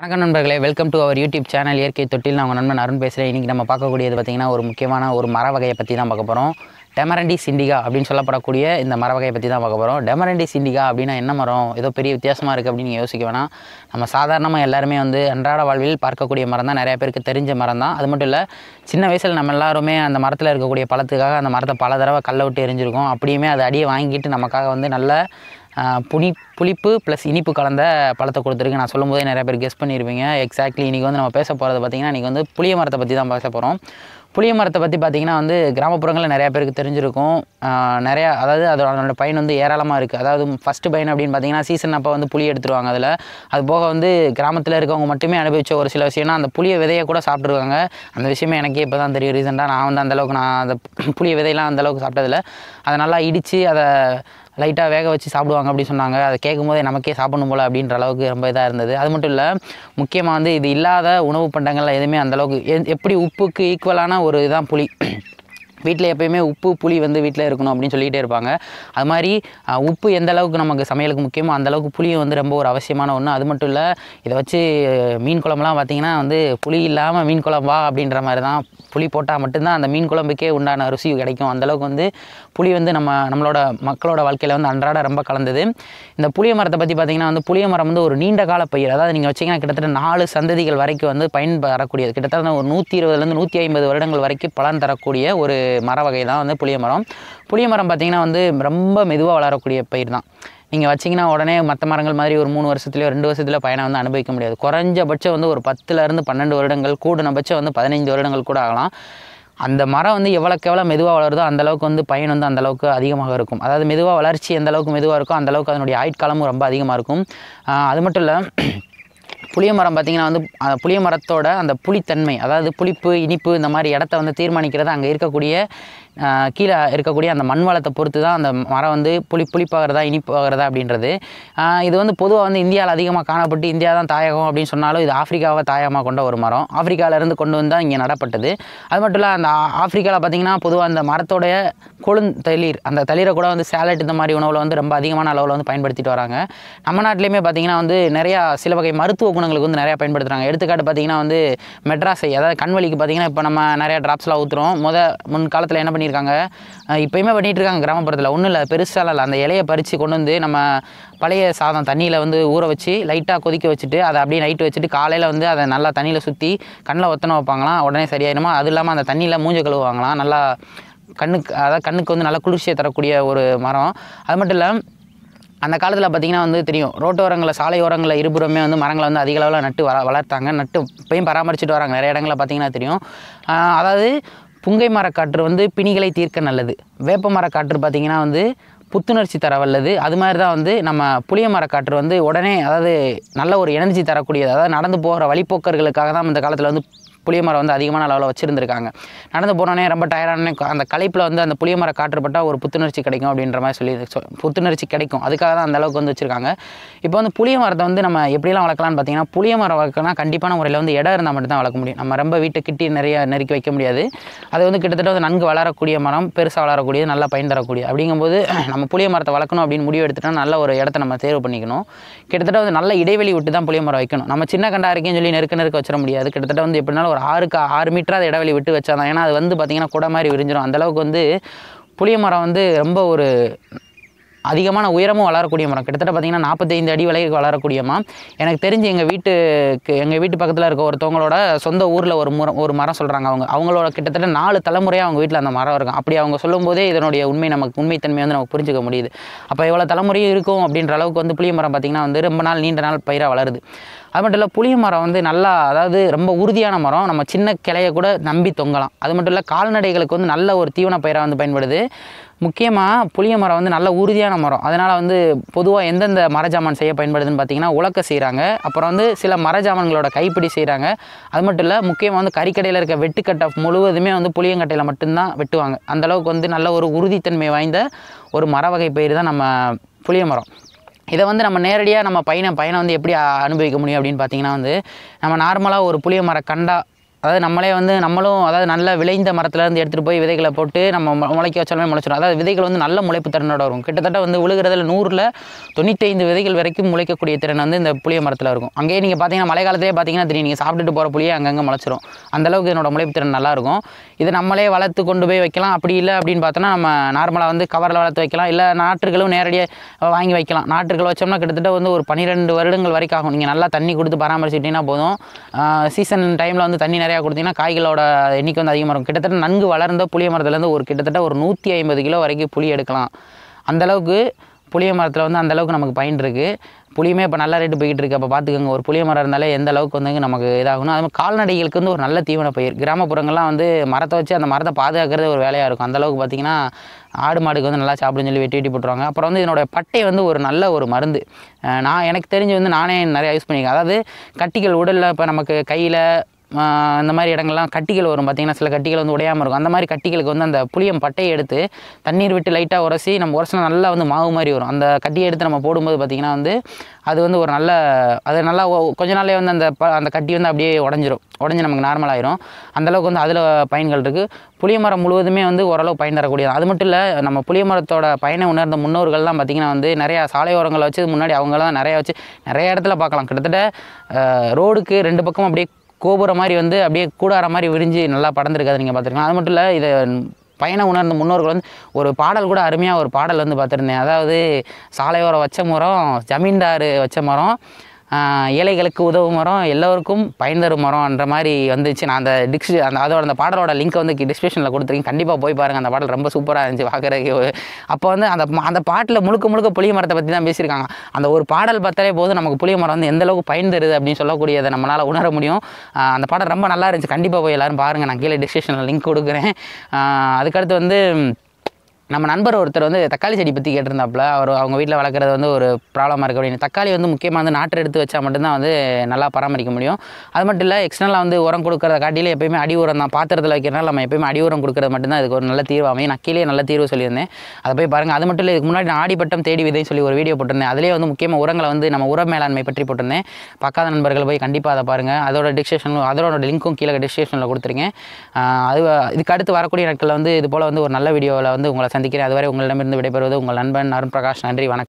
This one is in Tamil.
வணக்கம் நண்பர்களே welcome to our YouTube channel இயற்கை தொட்டில் நான் உங்கள் நண்பன் அருண் பேசுகிறேன் இன்றைக்கி நம்ம பார்க்கக்கூடியது பார்த்திங்கன்னா ஒரு முக்கியமான ஒரு மர வகையை பற்றி தான் பார்க்க போகிறோம் டெமரண்டி சிண்டிகா அப்படின்னு சொல்லப்படக்கூடிய இந்த மர வகையை பற்றி தான் பார்க்க போகிறோம் டெமரண்டி சிண்டிகா அப்படின்னா என்ன மரம் ஏதோ பெரிய வித்தியாசமாக இருக்குது அப்படின்னு நீங்கள் யோசிக்க வேணாம் நம்ம சாதாரணமாக எல்லாருமே வந்து அன்றாட வாழ்வில் பார்க்கக்கூடிய மரம் தான் நிறைய பேருக்கு தெரிஞ்ச மரம் தான் அது மட்டும் இல்லை சின்ன வயசில் நம்ம எல்லாருமே அந்த மரத்தில் இருக்கக்கூடிய பழத்துக்காக அந்த மரத்தை பல தடவை கல்லை விட்டு எரிஞ்சிருக்கோம் அப்படியுமே அதை அடியை வாங்கிட்டு நமக்காக வந்து நல்ல புனி புளிப்பு ப்ளஸ் இனிப்பு கலந்த பழத்தை கொடுத்துருக்கு நான் போதே நிறைய பேர் கெஸ் பண்ணியிருப்பீங்க எக்ஸாக்ட்லி இன்றைக்கி வந்து நம்ம பேச போகிறது பார்த்திங்கன்னா இன்றைக்கி வந்து புளிய மரத்தை பற்றி தான் பேச போகிறோம் புளிய மரத்தை பற்றி பார்த்திங்கன்னா வந்து கிராமப்புறங்களில் நிறையா பேருக்கு தெரிஞ்சிருக்கும் நிறையா அதாவது அது அதனோட பயன் வந்து ஏராளமாக இருக்குது அதாவது ஃபஸ்ட்டு பயன் அப்படின்னு பார்த்திங்கன்னா சீசன் அப்போ வந்து புளி எடுத்துருவாங்க அதில் அது போக வந்து கிராமத்தில் இருக்கவங்க மட்டுமே அனுபவித்த ஒரு சில விஷயம்னா அந்த புளிய விதையை கூட சாப்பிட்ருக்காங்க அந்த விஷயமே எனக்கே இப்போ தான் தெரியும் ரீசெண்டாக நான் வந்து அந்தளவுக்கு நான் அந்த புளிய விதையெல்லாம் அந்தளவுக்கு சாப்பிட்டதில்ல அதை நல்லா இடித்து அதை லைட்டாக வேக வச்சு சாப்பிடுவாங்க அப்படின்னு சொன்னாங்க அதை கேட்கும் நமக்கே சாப்பிடணும் போல அப்படின்ற அளவுக்கு ரொம்ப இதாக இருந்தது அது மட்டும் இல்லை முக்கியமாக வந்து இது இல்லாத உணவு பண்டங்கள்லாம் எதுவுமே அந்தளவுக்கு எப்படி உப்புக்கு ஈக்குவலான ஒரு இதுதான் புளி வீட்டில் எப்போயுமே உப்பு புளி வந்து வீட்டில் இருக்கணும் அப்படின்னு சொல்லிகிட்டே இருப்பாங்க அது மாதிரி உப்பு எந்த அளவுக்கு நமக்கு சமையலுக்கு முக்கியமோ அந்தளவுக்கு புளியும் வந்து ரொம்ப ஒரு அவசியமான ஒன்று அது மட்டும் இல்லை இதை வச்சு மீன் குழம்புலாம் பார்த்திங்கன்னா வந்து புளி இல்லாமல் மீன் குழம்பா அப்படின்ற மாதிரி தான் புளி போட்டால் மட்டும்தான் அந்த மீன் குழம்புக்கே உண்டான ருசி கிடைக்கும் அந்தளவுக்கு வந்து புளி வந்து நம்ம நம்மளோட மக்களோட வாழ்க்கையில் வந்து அன்றாட ரொம்ப கலந்தது இந்த புளிய மரத்தை பற்றி பார்த்திங்கன்னா வந்து புளிய மரம் வந்து ஒரு நீண்ட கால பயிர் அதாவது நீங்கள் வச்சிங்கன்னா கிட்டத்தட்ட நாலு சந்ததிகள் வரைக்கும் வந்து பயன்படக்கூடியது கிட்டத்தட்ட ஒரு நூற்றி இருபதுலேருந்து நூற்றி ஐம்பது வருடங்கள் வரைக்கும் பலன் தரக்கூடிய ஒரு மர வகை தான் வந்து புளிய மரம் புளிய மரம் பார்த்திங்கன்னா வந்து ரொம்ப மெதுவாக வளரக்கூடிய பயிர் தான் நீங்கள் வச்சிங்கன்னா உடனே மற்ற மரங்கள் மாதிரி ஒரு மூணு வருஷத்துலேயோ ரெண்டு வருஷத்துலையோ பயணம் வந்து அனுபவிக்க முடியாது குறைஞ்சபட்சம் வந்து ஒரு பத்துலேருந்து பன்னெண்டு வருடங்கள் கூடுனபட்சம் வந்து பதினைஞ்சு வருடங்கள் கூட ஆகலாம் அந்த மரம் வந்து எவ்வளோக்கு எவ்வளோ மெதுவாக வளருதோ அந்தளவுக்கு வந்து பயன் வந்து அந்தளவுக்கு அதிகமாக இருக்கும் அதாவது மெதுவாக வளர்ச்சி எந்தளவுக்கு மெதுவாக இருக்கோ அந்தளவுக்கு அதனுடைய ஆயுட்காலமும் ரொம்ப அதிகமாக இருக்கும் அது மட்டும் இல்லை புளிய மரம் பார்த்திங்கன்னா வந்து புளிய மரத்தோட அந்த புளித்தன்மை அதாவது புளிப்பு இனிப்பு இந்த மாதிரி இடத்த வந்து தீர்மானிக்கிறது அங்கே இருக்கக்கூடிய கீழே இருக்கக்கூடிய அந்த மண் வளத்தை பொறுத்து தான் அந்த மரம் வந்து புளி புளிப்பாகிறதா இனிப்பாகிறதா அப்படின்றது இது வந்து பொதுவாக வந்து இந்தியாவில் அதிகமாக காணப்பட்டு இந்தியா தான் தாயகம் அப்படின்னு சொன்னாலும் இது ஆஃப்ரிக்காவை தாயகமாக கொண்ட ஒரு மரம் ஆஃப்ரிக்காவிலேருந்து கொண்டு வந்தால் இங்கே நடப்பட்டது அது மட்டும் இல்லை அந்த ஆஃப்ரிக்காவில் பார்த்திங்கன்னா பொதுவாக அந்த மரத்தோடைய தளிர் அந்த தளிரை கூட வந்து சேலட் இந்த மாதிரி உணவில் வந்து ரொம்ப அதிகமான அளவில் வந்து பயன்படுத்திட்டு வராங்க நம்ம நாட்டிலையுமே பார்த்திங்கன்னா வந்து நிறையா சில வகை மருத்துவ குணங்களுக்கு வந்து நிறையா பயன்படுத்துகிறாங்க எடுத்துக்காட்டு பார்த்திங்கன்னா வந்து மெட்ராஸை அதாவது கண்வழிக்கு பார்த்திங்கன்னா இப்போ நம்ம நிறையா ட்ராப்ஸ்லாம் ஊற்றுறோம் முத முன் காலத்தில் என்ன பண்ணி பண்ணியிருக்காங்க இப்போயுமே இருக்காங்க கிராமப்புறத்தில் ஒன்றும் இல்லை பெருசாலாம் இல்லை அந்த இலையை பறித்து கொண்டு வந்து நம்ம பழைய சாதம் தண்ணியில் வந்து ஊற வச்சு லைட்டாக கொதிக்க வச்சுட்டு அதை அப்படியே நைட்டு வச்சுட்டு காலையில் வந்து அதை நல்லா தண்ணியில் சுற்றி கண்ணில் ஒத்தனை வைப்பாங்களாம் உடனே சரியாயிருமா அது இல்லாமல் அந்த தண்ணியில் மூஞ்ச கழுவுவாங்களாம் நல்லா கண்ணுக்கு அதாவது கண்ணுக்கு வந்து நல்லா குளிர்ச்சியை தரக்கூடிய ஒரு மரம் அது மட்டும் இல்லை அந்த காலத்தில் பார்த்திங்கன்னா வந்து தெரியும் ரோட்டோரங்களில் சாலையோரங்களில் இருபுறமே வந்து மரங்களை வந்து அதிக அளவில் நட்டு வள வளர்த்தாங்க நட்டு இப்போயும் பராமரிச்சுட்டு வராங்க நிறைய இடங்களில் பார்த்திங்கன்னா தெரியும் அதாவது புங்கை மரக்காற்று வந்து பிணிகளை தீர்க்க நல்லது வேப்ப மரக்காற்று பார்த்திங்கன்னா வந்து புத்துணர்ச்சி தர வல்லது அது மாதிரி தான் வந்து நம்ம புளிய மரக்காற்று வந்து உடனே அதாவது நல்ல ஒரு எனர்ஜி தரக்கூடியது அதாவது நடந்து போகிற வழிப்போக்கர்களுக்காக தான் இந்த காலத்தில் வந்து புளிய மரம் வந்து அதிகமான அளவில் வச்சுருந்துருக்காங்க நடந்து போனோடனே ரொம்ப டயர்டானே அந்த கலைப்பில் வந்து அந்த புளிய மரம் ஒரு புத்துணர்ச்சி கிடைக்கும் அப்படின்ற மாதிரி சொல்லி புத்துணர்ச்சி கிடைக்கும் அதுக்காக தான் அந்த அளவுக்கு வந்து வச்சுருக்காங்க இப்போ வந்து புளிய மரத்தை வந்து நம்ம எப்படிலாம் வளர்க்கலாம்னு பார்த்தீங்கன்னா புளிய மரம் வளர்க்கனா கண்டிப்பான முறையில் வந்து இடம் இருந்தால் மட்டும் வளர்க்க முடியும் நம்ம ரொம்ப வீட்டை கிட்டி நிறைய நெருக்கி வைக்க முடியாது அது வந்து கிட்டத்தட்ட வந்து நன்கு வளரக்கூடிய மரம் பெருசாக வளரக்கூடிய நல்லா பயன் தரக்கூடிய அப்படிங்கும்போது நம்ம புளிய மரத்தை வளர்க்கணும் அப்படின்னு முடிவு எடுத்துட்டா நல்ல ஒரு இடத்த நம்ம தேர்வு பண்ணிக்கணும் கிட்டத்தட்ட வந்து நல்ல இடைவெளி விட்டு தான் புளிய மரம் வைக்கணும் நம்ம சின்ன கண்டா இருக்கேன்னு சொல்லி நெருக்க நெருக்க வச்சிட முடியாது கிட்டத்தட்ட வந்து எப்படினாலும் ஒரு ஆறுக்கு ஆறு மீட்டராக இடைவெளி விட்டு வச்சாதான் ஏன்னா அது வந்து பார்த்திங்கன்னா குடை மாதிரி விரிஞ்சிடும் அந்தளவுக்கு வந்து புளிய மரம் வந்து ரொம்ப ஒரு அதிகமான உயரமும் வளரக்கூடிய மரம் கிட்டத்தட்ட பார்த்திங்கன்னா நாற்பத்தைந்து அடி வரைக்கும் வளரக்கூடிய மரம் எனக்கு தெரிஞ்சு எங்கள் வீட்டுக்கு எங்கள் வீட்டு பக்கத்தில் இருக்க ஒருத்தவங்களோட சொந்த ஊரில் ஒரு முரம் ஒரு மரம் சொல்கிறாங்க அவங்க அவங்களோட கிட்டத்தட்ட நாலு தலைமுறையாக அவங்க வீட்டில் அந்த மரம் இருக்கும் அப்படி அவங்க சொல்லும்போதே இதனுடைய உண்மை நமக்கு உண்மைத்தன்மையை வந்து நமக்கு புரிஞ்சுக்க முடியுது அப்போ எவ்வளோ தலைமுறையும் இருக்கும் அப்படின்ற அளவுக்கு வந்து புளிய மரம் பார்த்திங்கன்னா வந்து ரொம்ப நாள் நீண்ட நாள் பயிராக வளருது அது மட்டும் இல்லை புளிய மரம் வந்து நல்லா அதாவது ரொம்ப உறுதியான மரம் நம்ம சின்ன கிளையை கூட நம்பி தொங்கலாம் அது மட்டும் இல்லை கால்நடைகளுக்கு வந்து நல்ல ஒரு தீவன பயிராக வந்து பயன்படுது முக்கியமாக புளிய மரம் வந்து நல்ல உறுதியான மரம் அதனால் வந்து பொதுவாக எந்தெந்த மரஜாமான் செய்ய பயன்படுதுன்னு பார்த்தீங்கன்னா உலக்க செய்கிறாங்க அப்புறம் வந்து சில மரஜாமான்களோட கைப்பிடி செய்கிறாங்க அது மட்டும் இல்லை முக்கியமாக வந்து கறிக்கடையில் இருக்க வெட்டுக்கட்டை முழுவதுமே வந்து புளியங்கட்டையில் மட்டும்தான் வெட்டுவாங்க அந்தளவுக்கு வந்து நல்ல ஒரு உறுதித்தன்மை வாய்ந்த ஒரு மர வகை பயிர் தான் நம்ம புளிய மரம் இதை வந்து நம்ம நேரடியாக நம்ம பையனை பையனை வந்து எப்படி அனுபவிக்க முடியும் அப்படின்னு பார்த்தீங்கன்னா வந்து நம்ம நார்மலாக ஒரு புளிய மரம் கண்டா அதாவது நம்மளே வந்து நம்மளும் அதாவது நல்ல விளைந்த மரத்துலேருந்து எடுத்துகிட்டு போய் விதைகளை போட்டு நம்ம முளைக்க வச்சாலுமே முளைச்சிடும் அதாவது விதைகள் வந்து நல்ல முளைப்பு திறனோட வரும் கிட்டத்தட்ட வந்து விழுகிறதுல நூறில் தொண்ணூத்தைந்து விதைகள் வரைக்கும் முளைக்கக்கூடிய திறன் வந்து இந்த புளிய மரத்தில் இருக்கும் அங்கேயே நீங்கள் பார்த்தீங்கன்னா மழை காலத்திலே பார்த்தீங்கன்னா தெரியும் நீங்கள் சாப்பிட்டுட்டு போகிற புளியே அங்கங்கே முளைச்சிரும் அந்தளவுக்கு இதனோட முளைப்பு திறன் நல்லாயிருக்கும் இதை நம்மளே வளர்த்து கொண்டு போய் வைக்கலாம் அப்படி இல்லை அப்படின்னு பார்த்தோன்னா நம்ம நார்மலாக வந்து கவரில் வளர்த்து வைக்கலாம் இல்லை நாற்றுகளும் நேரடியாக வாங்கி வைக்கலாம் நாற்றுகள் வச்சோம்னா கிட்டத்தட்ட வந்து ஒரு பன்னிரெண்டு வருடங்கள் வரைக்கும் ஆகும் நீங்கள் நல்லா தண்ணி கொடுத்து பராமரிச்சுட்டிங்கன்னா போதும் சீசன் டைமில் வந்து தண்ணி நிறைய கொட்டையாக கொடுத்தீங்கன்னா காய்களோட எண்ணிக்கை வந்து அதிகமாக இருக்கும் கிட்டத்தட்ட நன்கு வளர்ந்த புளிய மரத்துலேருந்து ஒரு கிட்டத்தட்ட ஒரு நூற்றி ஐம்பது கிலோ வரைக்கும் புளி எடுக்கலாம் அந்தளவுக்கு புளிய மரத்தில் வந்து அந்தளவுக்கு நமக்கு பயன் இருக்குது புளியுமே இப்போ நல்ல ரேட்டு போய்கிட்டு இருக்குது அப்போ பார்த்துக்கோங்க ஒரு புளிய மரம் இருந்தாலே எந்த அளவுக்கு வந்து நமக்கு இதாகணும் அது மாதிரி கால்நடைகளுக்கு வந்து ஒரு நல்ல தீவன பயிர் கிராமப்புறங்கள்லாம் வந்து மரத்தை வச்சு அந்த மரத்தை பாதுகாக்கிறது ஒரு வேலையாக இருக்கும் அந்தளவுக்கு பார்த்திங்கன்னா ஆடு மாடுக்கு வந்து நல்லா சாப்பிடுன்னு சொல்லி வெட்டி வெட்டி போட்டுருவாங்க அப்புறம் வந்து இதனோட பட்டை வந்து ஒரு நல்ல ஒரு மருந்து நான் எனக்கு தெரிஞ்சு வந்து நானே நிறையா யூஸ் பண்ணியிருக்கேன் அதாவது கட்டிகள் உடலில் இப்போ நமக்கு கையில் அந்த மாதிரி இடங்கள்லாம் கட்டிகள் வரும் பார்த்திங்கன்னா சில கட்டிகள் வந்து உடையாமல் இருக்கும் அந்த மாதிரி கட்டிகளுக்கு வந்து அந்த புளியம் பட்டையை எடுத்து தண்ணீர் விட்டு லைட்டாக உரசி நம்ம உரசினா நல்லா வந்து மாவு மாதிரி வரும் அந்த கட்டியை எடுத்து நம்ம போடும்போது பார்த்திங்கன்னா வந்து அது வந்து ஒரு நல்ல அது நல்லா கொஞ்ச நாளே வந்து அந்த அந்த கட்டி வந்து அப்படியே உடஞ்சிரும் உடஞ்சி நமக்கு நார்மலாகிடும் அந்தளவுக்கு வந்து அதில் பயன்கள் இருக்குது புளிய மரம் முழுவதுமே வந்து ஓரளவு பயன் தரக்கூடியது அது மட்டும் இல்லை நம்ம புளிய மரத்தோட பயனை உணர்ந்த முன்னோர்கள்லாம் பார்த்திங்கன்னா வந்து நிறையா சாலையோரங்களை வச்சு முன்னாடி அவங்களாம் நிறையா வச்சு நிறைய இடத்துல பார்க்கலாம் கிட்டத்தட்ட ரோடுக்கு ரெண்டு பக்கம் அப்படியே கோபுரம் மாதிரி வந்து அப்படியே கூடார மாதிரி விரிஞ்சு நல்லா படந்துருக்காது நீங்கள் பார்த்துருக்கலாம் அது மட்டும் இல்லை இதை பயண உணர்ந்த முன்னோர்கள் வந்து ஒரு பாடல் கூட அருமையாக ஒரு பாடல் வந்து பார்த்துருந்தேன் அதாவது சாலையோரம் வச்ச மரம் ஜமீன்தார் வச்ச மரம் ஏழைகளுக்கு உதவும் மரம் எல்லோருக்கும் பயன் தரும் மரம்ன்ற மாதிரி வந்துச்சு நான் அந்த டிக்ஸ் அந்த அதோட அந்த பாடலோட லிங்க்கை வந்து டிஸ்கிரிப்ஷனில் கொடுத்துருக்கேன் கண்டிப்பாக போய் பாருங்கள் அந்த பாடல் ரொம்ப சூப்பராக இருந்துச்சு பார்க்குறதுக்கு அப்போ வந்து அந்த அந்த பாட்டில் முழுக்க முழுக்க புளிய மரத்தை பற்றி தான் பேசியிருக்காங்க அந்த ஒரு பாடல் பார்த்தாலே போது நமக்கு புளிய மரம் வந்து எந்தளவுக்கு பயன் தருது அப்படின்னு சொல்லக்கூடியதை நம்மளால் உணர முடியும் அந்த பாடல் ரொம்ப நல்லா இருந்துச்சு கண்டிப்பாக போய் எல்லோரும் பாருங்கள் நான் கீழே டிஸ்கிரிப்ஷனில் லிங்க் கொடுக்குறேன் அதுக்கடுத்து வந்து நம்ம நண்பர் ஒருத்தர் வந்து தக்காளி செடி பற்றி கேட்டிருந்தாப்புல அவர் அவங்க வீட்டில் வளர்க்குறது வந்து ஒரு ப்ராப்ளமாக இருக்குது அப்படின்னு தக்காளி வந்து முக்கியமாக வந்து நாற்று எடுத்து வச்சா மட்டும்தான் வந்து நல்லா பராமரிக்க முடியும் அது மட்டும் இல்லை எக்ஸ்டர்னலாக வந்து உரம் கொடுக்குறத காட்டிலே எப்பயுமே அடி உரம் தான் பாத்திரத்தில் வைக்கிறனால நம்ம எப்பயுமே அடி உரம் கொடுக்குறது மட்டும்தான் இதுக்கு ஒரு நல்ல தீர்வு அமையும் நான் கீழே நல்ல தீர்வு சொல்லியிருந்தேன் அதை போய் பாருங்கள் அது மட்டும் இல்லை இதுக்கு முன்னாடி நான் ஆடிப்பட்டம் தேடி விதைன்னு சொல்லி ஒரு வீடியோ போட்டிருந்தேன் அதிலே வந்து முக்கியமாக உரங்களை வந்து நம்ம உர மேலாண்மை பற்றி போட்டிருந்தேன் பக்காத நண்பர்கள் போய் கண்டிப்பாக அதை பாருங்கள் அதோட டிஸ்கிரிப்ஷன் அதோட லிங்க்கும் கீழே டிஸ்கிரிப்ஷனில் கொடுத்துருங்க அது இதுக்கு அடுத்து வரக்கூடிய நாட்களில் வந்து இது போல் வந்து ஒரு நல்ல வீடியோவில் வந்து உங்களை சந்திக்கிறேன் அதுவரை உங்களிடமிருந்து விடைபெறுவது உங்கள் நண்பன் அருண் பிரகாஷ் நன்றி வணக்கம்